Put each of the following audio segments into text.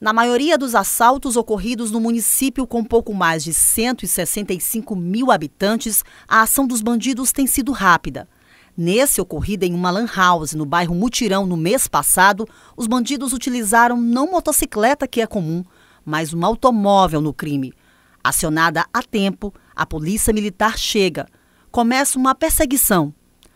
Na maioria dos assaltos ocorridos no município com pouco mais de 165 mil habitantes, a ação dos bandidos tem sido rápida. Nesse ocorrido em uma lan house no bairro Mutirão no mês passado, os bandidos utilizaram não motocicleta, que é comum, mas um automóvel no crime. Acionada a tempo, a polícia militar chega. Começa uma perseguição.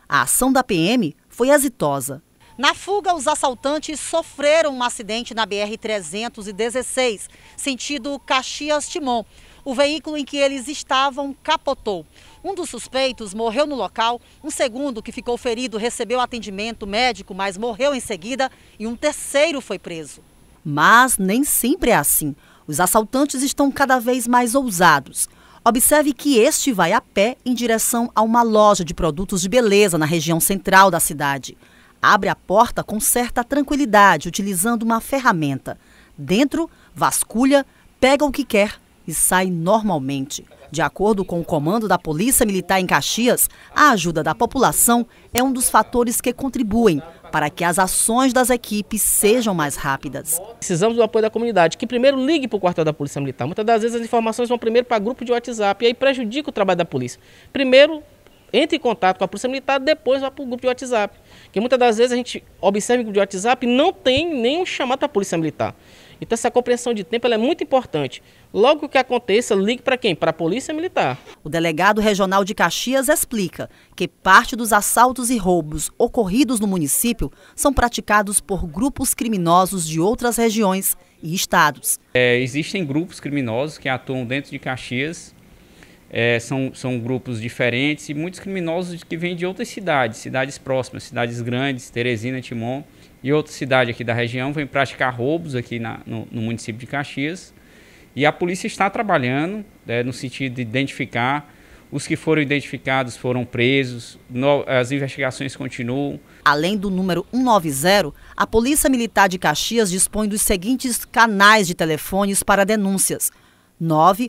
A ação da PM foi exitosa. Na fuga, os assaltantes sofreram um acidente na BR-316, sentido Caxias-Timon. O veículo em que eles estavam capotou. Um dos suspeitos morreu no local, um segundo que ficou ferido recebeu atendimento médico, mas morreu em seguida, e um terceiro foi preso. Mas nem sempre é assim. Os assaltantes estão cada vez mais ousados. Observe que este vai a pé em direção a uma loja de produtos de beleza na região central da cidade abre a porta com certa tranquilidade, utilizando uma ferramenta. Dentro, vasculha, pega o que quer e sai normalmente. De acordo com o comando da Polícia Militar em Caxias, a ajuda da população é um dos fatores que contribuem para que as ações das equipes sejam mais rápidas. Precisamos do apoio da comunidade, que primeiro ligue para o quartel da Polícia Militar. Muitas das vezes as informações vão primeiro para grupo de WhatsApp e aí prejudica o trabalho da polícia. Primeiro, entre em contato com a Polícia Militar, depois vá para o grupo de WhatsApp. Que muitas das vezes a gente observa o grupo de WhatsApp e não tem nenhum chamado para a Polícia Militar. Então essa compreensão de tempo é muito importante. Logo que aconteça, ligue para quem? Para a Polícia Militar. O delegado regional de Caxias explica que parte dos assaltos e roubos ocorridos no município são praticados por grupos criminosos de outras regiões e estados. É, existem grupos criminosos que atuam dentro de Caxias é, são, são grupos diferentes e muitos criminosos que vêm de outras cidades, cidades próximas, cidades grandes, Teresina, Timon e outra cidade aqui da região, vêm praticar roubos aqui na, no, no, município de Caxias. E a polícia está trabalhando né, no sentido de identificar. Os que foram identificados foram presos, no, as investigações continuam. Além do número 190, a Polícia Militar de Caxias dispõe dos seguintes canais de telefones para denúncias: 9